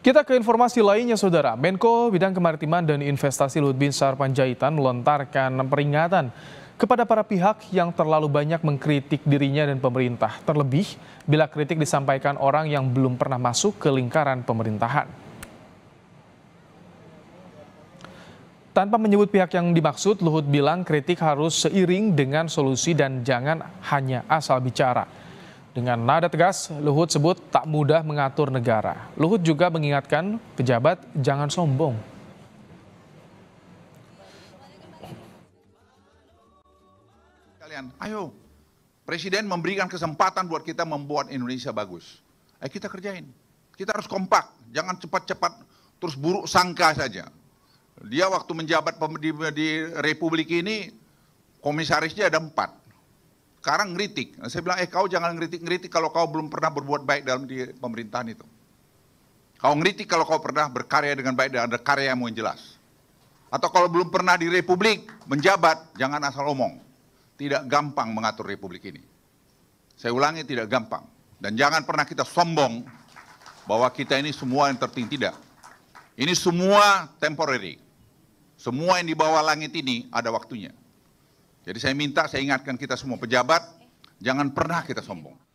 Kita ke informasi lainnya, Saudara. Menko Bidang Kemaritiman dan Investasi Luhut Binsar Panjaitan melontarkan peringatan kepada para pihak yang terlalu banyak mengkritik dirinya dan pemerintah, terlebih bila kritik disampaikan orang yang belum pernah masuk ke lingkaran pemerintahan. Tanpa menyebut pihak yang dimaksud, Luhut bilang kritik harus seiring dengan solusi dan jangan hanya asal bicara. Dengan nada tegas, Luhut sebut tak mudah mengatur negara. Luhut juga mengingatkan pejabat jangan sombong. Kalian, ayo. Presiden memberikan kesempatan buat kita membuat Indonesia bagus. Ayo eh, kita kerjain. Kita harus kompak, jangan cepat-cepat terus buruk sangka saja. Dia waktu menjabat di, di Republik ini, komisarisnya ada empat. Sekarang ngeritik. Saya bilang, eh kau jangan ngeritik-ngeritik kalau kau belum pernah berbuat baik dalam di pemerintahan itu. Kau ngeritik kalau kau pernah berkarya dengan baik dan ada karya yang jelas. Atau kalau belum pernah di republik, menjabat, jangan asal omong. Tidak gampang mengatur republik ini. Saya ulangi, tidak gampang. Dan jangan pernah kita sombong bahwa kita ini semua yang tertinggi Tidak. Ini semua temporary. Semua yang di bawah langit ini ada waktunya. Jadi saya minta, saya ingatkan kita semua pejabat, jangan pernah kita sombong.